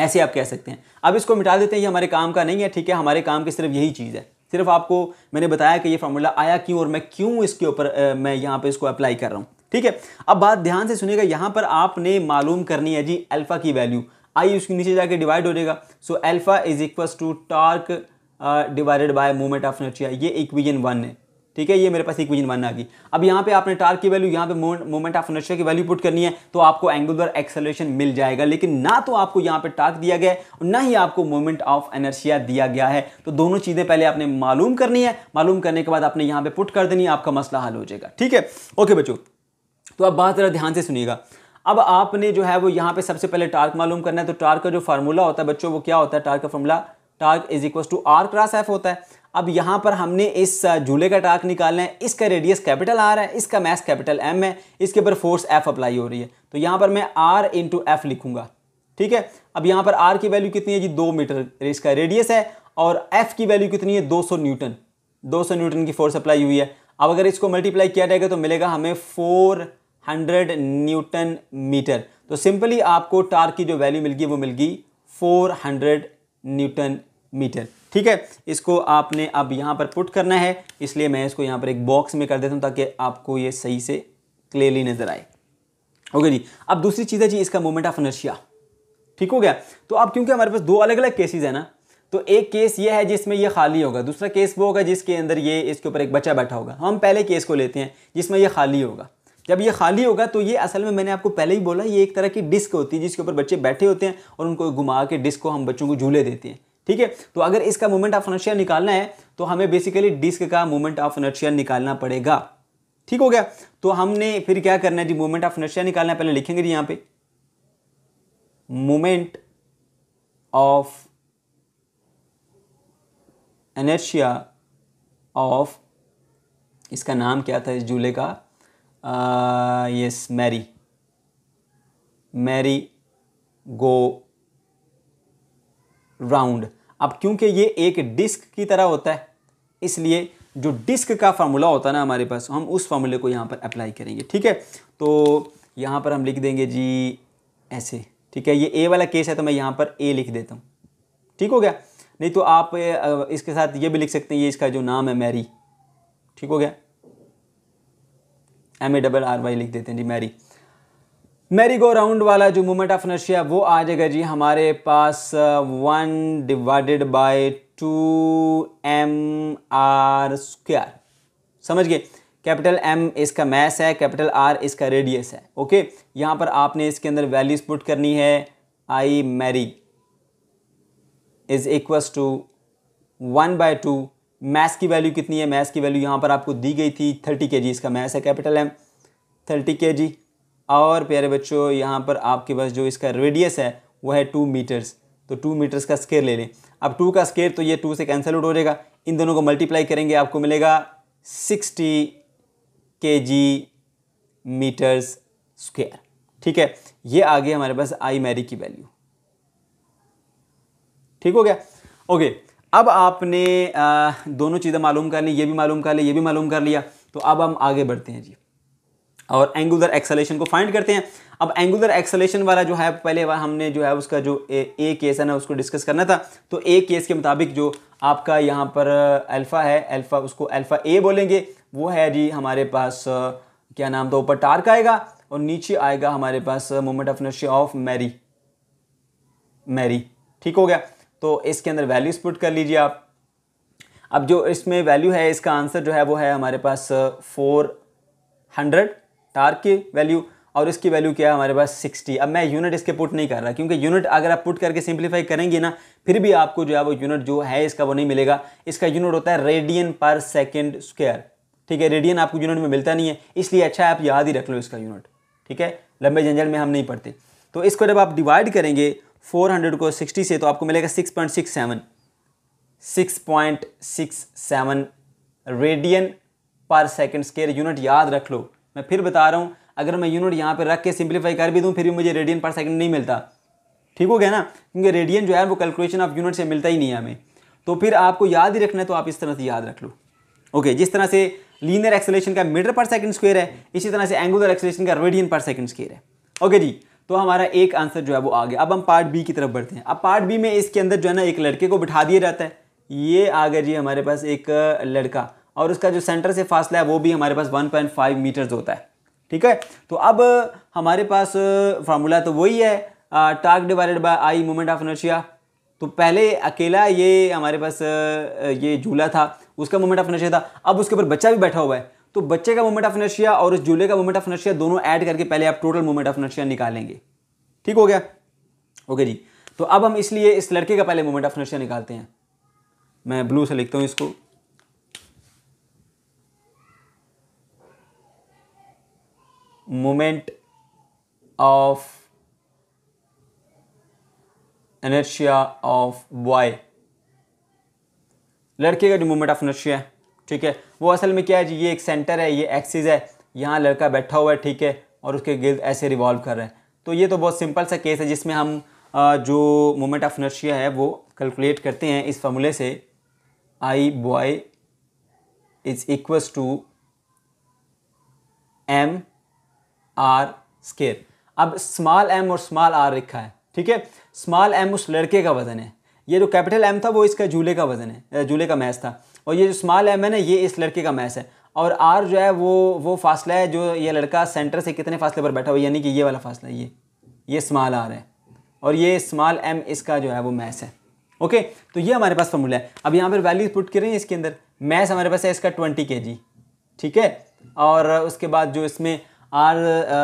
ऐसे आप कह सकते हैं अब इसको मिटा देते हैं ये हमारे काम का नहीं है ठीक है हमारे काम की सिर्फ यही चीज़ है सिर्फ आपको मैंने बताया कि ये फार्मूला आया क्यों और मैं क्यों इसके ऊपर uh, मैं यहाँ पे इसको अप्लाई कर रहा हूँ ठीक है अब बात ध्यान से सुनेगा यहां पर आपने मालूम करनी है जी अल्फ़ा की वैल्यू आई उसके नीचे जाके डिवाइड हो जाएगा so alpha is equal to torque divided by moment of inertia ये इक्वीजन वन है ठीक है ये मेरे पास इक्वीजन वन आ गई अब यहाँ पे आपने टार्क की वैल्यू यहाँ पे मोमेंट ऑफ इनर्शिया की वैल्यू पुट करनी है तो आपको एंगुलर एक्सेलरेशन मिल जाएगा लेकिन ना तो आपको यहाँ पे टार्क दिया गया है और ना ही आपको मोमेंट ऑफ एनर्शिया दिया गया है तो दोनों चीज़ें पहले आपने मालूम करनी है मालूम करने के बाद आपने यहाँ पे पुट कर देनी है आपका मसला हल हो जाएगा ठीक है ओके बच्चों तो आप बात ज़रा ध्यान से सुनिएगा अब आपने जो है वो यहाँ पे सबसे पहले टार्क मालूम करना है तो टार्क का जो फार्मूला होता है बच्चों वो क्या होता है टार्क का formula torque is equal to R cross F होता है अब यहाँ पर हमने इस झूले का टार्क निकालना है इसका रेडियस कैपिटल आर है इसका मैस कैपिटल एम है इसके ऊपर फोर्स एफ अप्लाई हो रही है तो यहाँ पर मैं आर इंटू एफ लिखूंगा ठीक है अब यहाँ पर आर की वैल्यू कितनी है जी दो मीटर इसका रेडियस है और एफ की वैल्यू कितनी है सौ न्यूटन सौ न्यूटन की फोर्स अप्लाई हुई है अब अगर इसको मल्टीप्लाई किया जाएगा तो मिलेगा हमें फोर हंड्रेड न्यूटन मीटर तो सिंपली आपको टार की जो वैल्यू मिल गई वो मिल गई फोर हंड्रेड न्यूटन मीटर ठीक है इसको आपने अब यहाँ पर पुट करना है इसलिए मैं इसको यहाँ पर एक बॉक्स में कर देता हूँ ताकि आपको ये सही से क्लियरली नज़र आए ओके जी अब दूसरी चीज़ है जी इसका मोमेंट ऑफ नर्शिया ठीक हो गया तो अब क्योंकि हमारे पास दो अलग अलग केसेस है ना तो एक केस ये है जिसमें ये खाली होगा दूसरा केस वो होगा जिसके अंदर ये इसके ऊपर एक बच्चा बैठा होगा हम पहले केस को लेते हैं जिसमें ये खाली होगा जब ये खाली होगा तो ये असल में मैंने आपको पहले ही बोला ये एक तरह की डिस्क होती है जिसके ऊपर बच्चे बैठे होते हैं और उनको घुमा के डिस्क को हम बच्चों को झूले देते हैं ठीक है तो अगर इसका मोमेंट ऑफ इनर्शिया निकालना है तो हमें बेसिकली डिस्क का मोमेंट ऑफ इनर्शिया निकालना पड़ेगा ठीक हो गया तो हमने फिर क्या करना है जी मोमेंट ऑफ इनर्शिया निकालना है पहले लिखेंगे जी यहाँ पे मोमेंट ऑफ एनर्शिया ऑफ इसका नाम क्या था इस झूले का yes merry merry go round अब क्योंकि ये एक डिस्क की तरह होता है इसलिए जो डिस्क का फार्मूला होता है ना हमारे पास हम उस फार्मूले को यहाँ पर अप्लाई करेंगे ठीक है तो यहाँ पर हम लिख देंगे जी ऐसे ठीक है ये ए वाला केस है तो मैं यहाँ पर ए लिख देता हूँ ठीक हो गया नहीं तो आप इसके साथ ये भी लिख सकते हैं ये इसका जो नाम है मैरी ठीक हो गया M A double R Y लिख देते हैं जी मैरी मैरी गो राउंड वाला जो मोमेंट ऑफ नशिया वो आ जाएगा जी हमारे पास one divided by two M R square समझ गए कैपिटल एम इसका मैस है कैपिटल आर इसका रेडियस है ओके यहाँ पर आपने इसके अंदर वैल्यूज पुट करनी है I merry is equals to one by two mass की वैल्यू कितनी है मैस की वैल्यू यहाँ पर आपको दी गई थी थर्टी के जी इसका मैस है कैपिटल एम थर्टी के जी और प्यारे बच्चों यहाँ पर आपके पास जो इसका रेडियस है वह है टू मीटर्स तो टू मीटर्स का स्केयर ले लें अब टू का स्केयर तो ये टू से कैंसिल आउट हो जाएगा इन दोनों को मल्टीप्लाई करेंगे आपको मिलेगा सिक्सटी के जी मीटर्स स्क्वेयर ठीक है ये आ गई हमारे पास आई मैरी की वैल्यू ठीक हो गया ओके अब आपने आ, दोनों चीज़ें मालूम कर ली ये भी मालूम कर ली ये भी मालूम कर लिया तो अब हम आगे बढ़ते हैं जी और एंगुलर एक्सलेशन को फाइंड करते हैं अब एंगुलर एक्सलेशन वाला जो है पहले हमने जो है उसका जो ए, ए केस है ना उसको डिस्कस करना था तो ए केस के मुताबिक जो आपका यहाँ पर अल्फ़ा है अल्फ़ा उसको अल्फ़ा ए बोलेंगे वो है जी हमारे पास क्या नाम था ऊपर टार्क आएगा और नीचे आएगा हमारे पास moment of inertia of merry merry ठीक हो गया तो इसके अंदर वैल्यूज पुट कर लीजिए आप अब जो इसमें वैल्यू है इसका आंसर जो है वो है हमारे पास फोर हंड्रेड टार की वैल्यू और इसकी वैल्यू क्या है हमारे पास सिक्सटी अब मैं यूनिट इसके पुट नहीं कर रहा क्योंकि यूनिट अगर आप पुट करके सिंप्लीफाई करेंगे ना फिर भी आपको जो है वो यूनिट जो है इसका वो नहीं मिलेगा इसका यूनिट होता है रेडियन पर सेकेंड स्क्वेयर ठीक है रेडियन आपको यूनिट में मिलता नहीं है इसलिए अच्छा है आप याद ही रख लो इसका यूनिट ठीक है लंबे जंजल में हम नहीं पढ़ते तो इसको जब आप डिवाइड करेंगे फोर हंड्रेड को सिक्सटी से तो आपको मिलेगा six point six seven six point six seven radian per second square unit याद रख लो मैं फिर बता रहा हूँ अगर मैं यूनिट यहाँ पर रख के सिंप्लीफाई कर भी दूँ फिर भी मुझे रेडियन पर सेकेंड नहीं मिलता ठीक हो गया ना क्योंकि रेडियन जो है वो कैलकुलेशन ऑफ यूनिट से मिलता ही नहीं है हमें तो फिर आपको याद ही रखना है तो आप इस तरह से याद रख लो ओके जिस तरह से लीनियर एक्सेलेशन का मीटर पर सेकंड स्क्वायर है इसी तरह से एंगुलर एक्सेलेशन का रेडियन पर सेकंड स्क्वायर है ओके जी तो हमारा एक आंसर जो है वो आ गया अब हम पार्ट बी की तरफ बढ़ते हैं अब पार्ट बी में इसके अंदर जो है ना एक लड़के को बिठा दिया जाता है ये आ गया जी हमारे पास एक लड़का और उसका जो सेंटर से फासला है वो भी हमारे पास 1.5 मीटर्स होता है ठीक है तो अब हमारे पास फार्मूला तो वही है torque divided by I moment of inertia तो पहले अकेला ये हमारे पास ये झूला था उसका मोमेंट ऑफ इनर्शिया था अब उसके ऊपर बच्चा भी बैठा हुआ है तो बच्चे का मोमेंट ऑफ इनर्शिया और उस झूले का मोमेंट ऑफ इनर्शिया दोनों ऐड करके पहले आप टोटल मोमेंट ऑफ इनर्शिया निकालेंगे ठीक हो गया ओके जी तो अब हम इसलिए इस लड़के का पहले मोमेंट ऑफ इनर्शिया निकालते हैं मैं ब्लू से लिखता हूं इसको moment of inertia of boy लड़के का जो मोमेंट ऑफ इनर्शिया है ठीक है वो असल में क्या है जी ये एक सेंटर है ये एक्सिस है यहाँ लड़का बैठा हुआ है ठीक है और उसके गिर्द ऐसे रिवॉल्व कर रहा है तो ये तो बहुत सिंपल सा केस है जिसमें हम जो मोमेंट ऑफ नर्शिया है वो कैलकुलेट करते हैं इस फॉर्मूले से I boy is equals to M R square अब स्मॉल एम और स्मॉल आर लिखा है ठीक है स्मॉल एम उस लड़के का वजन है ये जो कैपिटल एम था वो इसका झूले का वजन है झूले का मैच था और ये जो स्मॉल एम है ना ये इस लड़के का मैस है और आर जो है वो वो फासला है जो ये लड़का सेंटर से कितने फासले पर बैठा हुआ यानी कि ये वाला फासला ये ये स्मॉल आर है और ये स्मॉल एम इसका जो है वो मैस है ओके तो ये हमारे पास फॉर्मूला है अब यहाँ पर वैल्यूज पुट कर हैं इसके अंदर मैस हमारे पास है इसका ट्वेंटी के जी ठीक है और उसके बाद जो इसमें आर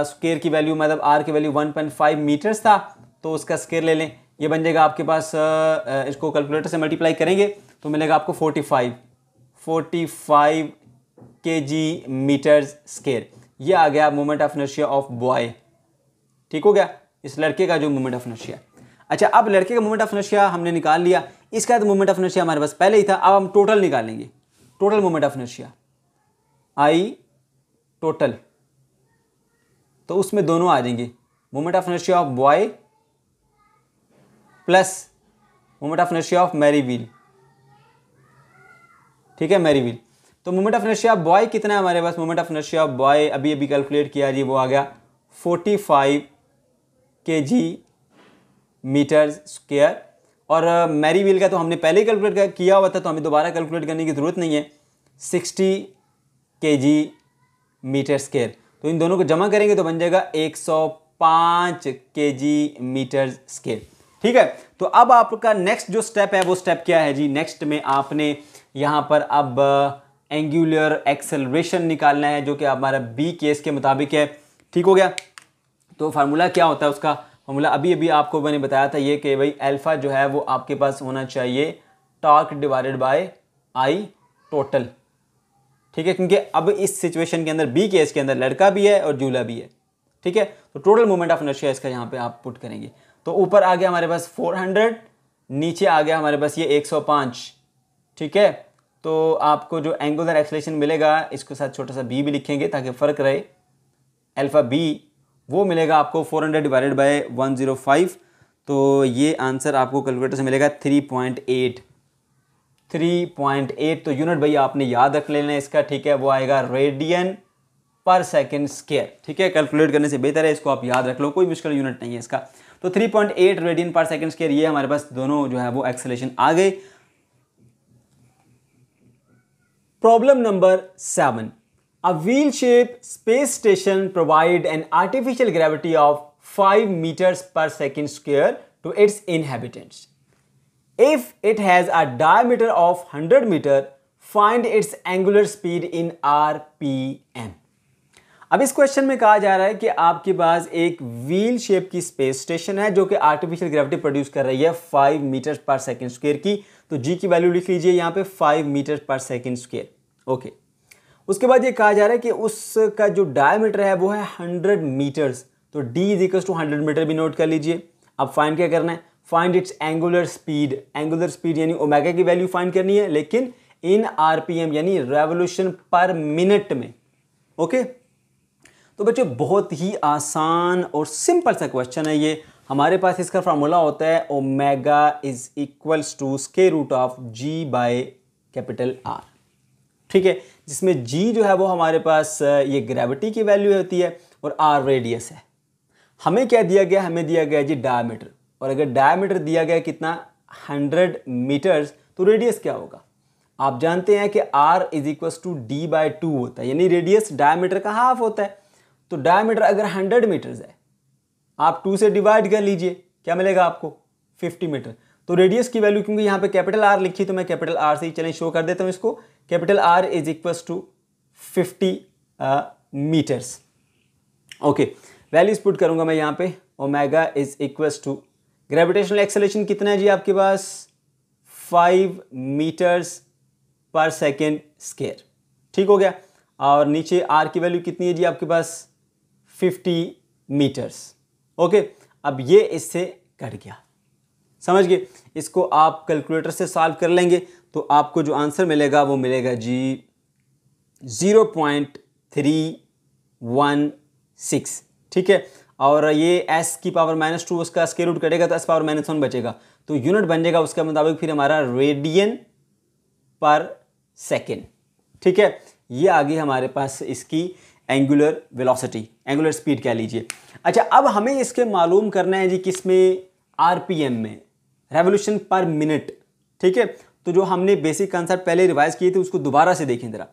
स्केयर की वैल्यू मतलब आर की value one point five metres था तो उसका स्केयर ले लें ये बन जाएगा आपके पास इसको कैलकुलेटर से मल्टीप्लाई करेंगे तो मिलेगा आपको फोर्टी फाइव 45 के जी मीटर स्केयर ये आ गया मोमेंट ऑफ नशिया ऑफ बॉय ठीक हो गया इस लड़के का जो मोमेंट ऑफ नशिया अच्छा अब लड़के का मोमेंट ऑफ नशिया हमने निकाल लिया इसका तो मोमेंट ऑफ नशिया हमारे पास पहले ही था अब हम टोटल निकालेंगे total moment of नशिया I total तो उसमें दोनों आ जाएंगे मोमेंट ऑफ नशिया of boy plus moment of नशिया ऑफ मैरी व्हील ठीक है मैरीविल तो मोमेंट ऑफ नशिया बॉय कितना है हमारे पास मोमेंट ऑफ नशिया बॉय अभी अभी कैलकुलेट किया जी वो आ गया फोर्टी फाइव के जी मीटर स्क्वेयर और मेरी uh, व्हील का तो हमने पहले ही कैलकुलेट किया हुआ था तो हमें दोबारा कैलकुलेट करने की ज़रूरत नहीं है सिक्सटी के जी मीटर स्केयर तो इन दोनों को जमा करेंगे तो बन जाएगा एक सौ पाँच के जी मीटर स्केयर ठीक है तो अब आपका नेक्स्ट जो स्टेप है वो स्टेप क्या है जी नेक्स्ट में आपने यहाँ पर अब एंगुलर एक्सेलरेशन निकालना है जो कि हमारा बी केस के मुताबिक है ठीक हो गया तो फार्मूला क्या होता है उसका फार्मूला अभी अभी आपको मैंने बताया था ये कि भाई अल्फ़ा जो है वो आपके पास होना चाहिए torque divided by I total ठीक है क्योंकि अब इस सिचुएशन के अंदर बी केस के अंदर लड़का भी है और झूला भी है ठीक है तो टोटल मोमेंट ऑफ नशिया इसका यहाँ पर आप पुट करेंगे तो ऊपर आ गया हमारे पास फोर नीचे आ गया हमारे पास ये एक ठीक है तो आपको जो एंगुलर एक्सलेशन मिलेगा इसके साथ छोटा सा बी भी लिखेंगे ताकि फ़र्क रहे अल्फ़ा बी वो मिलेगा आपको 400 डिवाइडेड बाई वन तो ये आंसर आपको कैलकुलेटर से मिलेगा 3.8 3.8 तो यूनिट भैया आपने याद रख लेना है इसका ठीक है वो आएगा रेडियन पर सेकेंड स्केयर ठीक है कैलकुलेट करने से बेहतर है इसको आप याद रख लो कोई मुश्किल यूनिट नहीं है इसका तो 3.8 रेडियन पर सेकेंड स्केयर ये हमारे पास दोनों जो है वो एक्सलेशन आ गए problem number seven a wheel shape space station provide an artificial gravity of five metres per second square to its inhabitants if it has a diameter of hundred metre find its angular speed in R P M अब इस question में कहा जा रहा है कि आपके पास एक व्हील शेप की स्पेस स्टेशन है जो कि आर्टिफिशियल ग्रेविटी प्रोड्यूस कर रही है five metre per second square की तो जी की वैल्यू लिख लीजिए यहाँ पे five metre per second square okay उसके बाद ये कहा जा रहा है कि उसका जो डायमीटर है वो है हंड्रेड मीटर्स तो D is equal to hundred metre भी नोट कर लीजिए अब फाइंड क्या करना है find its angular speed angular speed यानी ओमेगा की वैल्यू फाइंड करनी है लेकिन इन आरपीएम यानी रेवोल्यूशन पर मिनट में ओके तो बच्चों बहुत ही आसान और सिंपल सा क्वेश्चन है ये हमारे पास इसका फार्मूला होता है omega is equals to square root of G by capital R ठीक है जिसमें जी जो है वो हमारे पास ये ग्रेविटी की वैल्यू होती है और आर रेडियस है हमें क्या दिया गया हमें दिया गया जी डायमीटर और अगर डायमीटर दिया गया कितना हंड्रेड मीटर्स तो रेडियस क्या होगा आप जानते हैं कि R is equals to D by two होता है यानी रेडियस डायमीटर का हाफ होता है तो डायमीटर अगर हंड्रेड मीटर्स है आप टू से डिवाइड कर लीजिए क्या मिलेगा आपको फिफ्टी मीटर तो रेडियस की वैल्यू क्योंकि यहाँ पे कैपिटल आर लिखी तो मैं कैपिटल आर से ही चलें शो कर देता हूँ इसको capital R is equals to fifty metres okay values put करूँगा मैं यहाँ पे omega is equals to gravitational acceleration कितना है जी आपके पास five metres per second square ठीक हो गया और नीचे आर की वैल्यू कितनी है जी आपके पास फिफ्टी मीटर्स ओके अब ये इससे कट गया समझ गए इसको आप कैलकुलेटर से सॉल्व कर लेंगे तो आपको जो आंसर मिलेगा वो मिलेगा जी zero point three one six ठीक है और ये एस की पावर माइनस टू उसका स्केयर रूट कटेगा तो एस पावर माइनस वन बचेगा तो यूनिट बन जाएगा उसके मुताबिक फिर हमारा रेडियन पर सेकेंड ठीक है ये आ गई हमारे पास इसकी एंगुलर वेलोसिटी एंगुलर स्पीड कह लीजिए अच्छा अब हमें इसके मालूम करना है जी किस में आर में रेवोल्यूशन पर मिनट ठीक है तो जो हमने बेसिक कंसेप्ट पहले रिवाइज किए थे उसको दोबारा से देखें जरा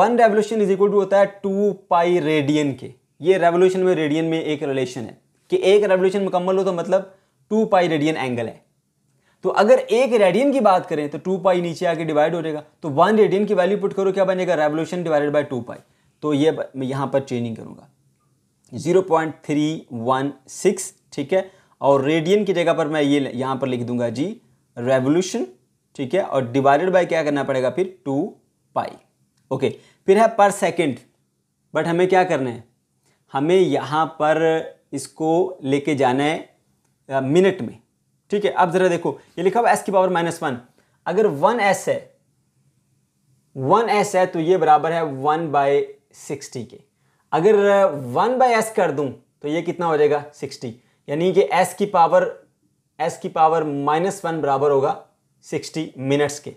one revolution is equal to होता है टू पाई रेडियन के ये रेवोल्यूशन में रेडियन में एक रिलेशन है कि एक रेवोल्यूशन मुकम्मल हो तो मतलब टू पाई रेडियन एंगल है तो अगर एक रेडियन की बात करें तो टू पाई नीचे आके डिवाइड हो जाएगा तो वन रेडियन की वैल्यू पुट करो क्या बनेगा revolution divided by two pi तो ये मैं यहाँ पर ट्रेनिंग करूँगा zero point three one six ठीक है और रेडियन की जगह पर मैं ये यहाँ पर लिख दूंगा जी रेवोल्यूशन ठीक है और डिवाइडेड बाय क्या करना पड़ेगा फिर टू पाई ओके फिर है पर सेकेंड बट हमें क्या करना है हमें यहाँ पर इसको लेके जाना है मिनट में ठीक है अब ज़रा देखो ये लिखा हुआ एस की पावर माइनस वन अगर वन एस है वन एस है तो ये बराबर है वन बाय सिक्सटी के अगर वन बाय एस कर दूं तो ये कितना हो जाएगा सिक्सटी यानी कि एस की पावर एस की पावर माइनस वन बराबर होगा सिक्सटी मिनट्स के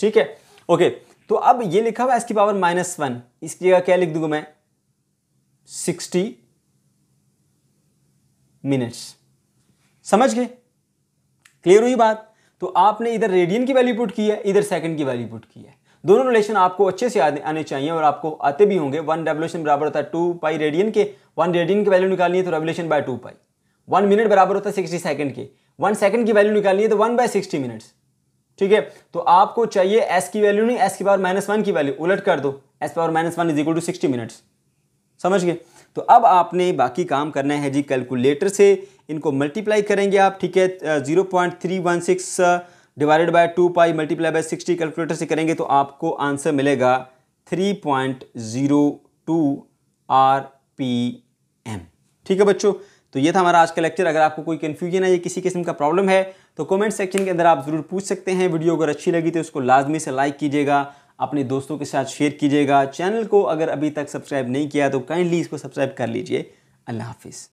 ठीक है ओके तो अब ये लिखा हुआ एस की पावर माइनस वन इसकी जगह क्या लिख दूंगा मैं सिक्सटी मिनट्स समझ गए क्लियर हुई बात तो आपने इधर रेडियन की वैल्यू पुट की है इधर सेकंड की वैल्यू पुट की है दोनों रिलेशन आपको अच्छे से आने चाहिए और आपको आते भी होंगे वन रेवोल्यूशन बराबर होता है टू पाई रेडियन के वन रेडियन की वैल्यू निकालनी है तो revolution by two pi one minute बराबर होता है सिक्सटी सेकंड के वन सेकंड की वैल्यू निकालनी है तो वन बाय सिक्सटी मिनट्स ठीक है तो आपको चाहिए एस की वैल्यू नहीं एस की पावर माइनस वन की वैल्यू उलट कर दो S power minus one is equal to sixty minutes समझ गए तो अब आपने बाकी काम करना है जी कैलकुलेटर से इनको मल्टीप्लाई करेंगे आप ठीक है zero point three one six divided by two pi multiply by sixty calculator से करेंगे तो आपको आंसर मिलेगा three point zero two R P M ठीक है बच्चों तो ये था हमारा आज का लेक्चर अगर आपको कोई कन्फ्यूजन है या किसी किस्म का प्रॉब्लम है तो कमेंट सेक्शन के अंदर आप ज़रूर पूछ सकते हैं वीडियो अगर अच्छी लगी तो उसको लाजमी से लाइक कीजिएगा अपने दोस्तों के साथ शेयर कीजिएगा चैनल को अगर अभी तक सब्सक्राइब नहीं किया तो काइंडली इसको सब्सक्राइब कर लीजिए अल्लाह हाफिज़